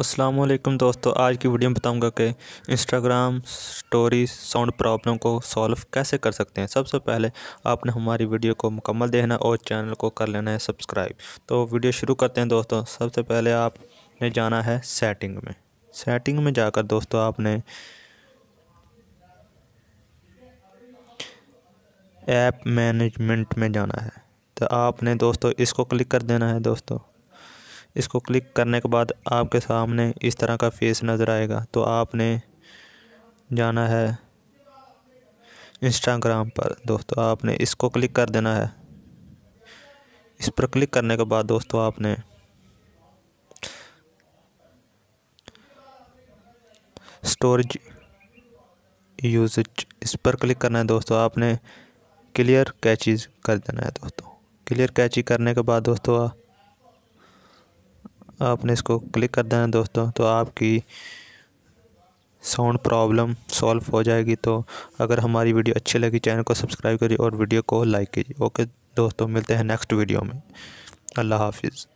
असलम दोस्तों आज की वीडियो में बताऊंगा कि इंस्टाग्राम स्टोरी साउंड प्रॉब्लम को सॉल्व कैसे कर सकते हैं सबसे पहले आपने हमारी वीडियो को मुकम्मल देखना और चैनल को कर लेना है सब्सक्राइब तो वीडियो शुरू करते हैं दोस्तों सबसे पहले आपने जाना है सेटिंग में सेटिंग में जाकर दोस्तों आपने ऐप मैनेजमेंट में जाना है तो आपने दोस्तों इसको क्लिक कर देना है दोस्तों इसको क्लिक करने के बाद आपके सामने इस तरह का फेस नज़र आएगा तो आपने जाना है इंस्टाग्राम पर दोस्तों आपने इसको क्लिक कर देना है इस पर क्लिक करने के बाद दोस्तों आपने स्टोरेज यूजेज इस पर क्लिक करना है दोस्तों आपने क्लियर कैचिज कर देना है दोस्तों क्लियर कैची करने के बाद दोस्तों आपने इसको क्लिक कर देना दोस्तों तो आपकी साउंड प्रॉब्लम सॉल्व हो जाएगी तो अगर हमारी वीडियो अच्छी लगी चैनल को सब्सक्राइब करिए और वीडियो को लाइक कीजिए ओके दोस्तों मिलते हैं नेक्स्ट वीडियो में अल्लाह हाफिज़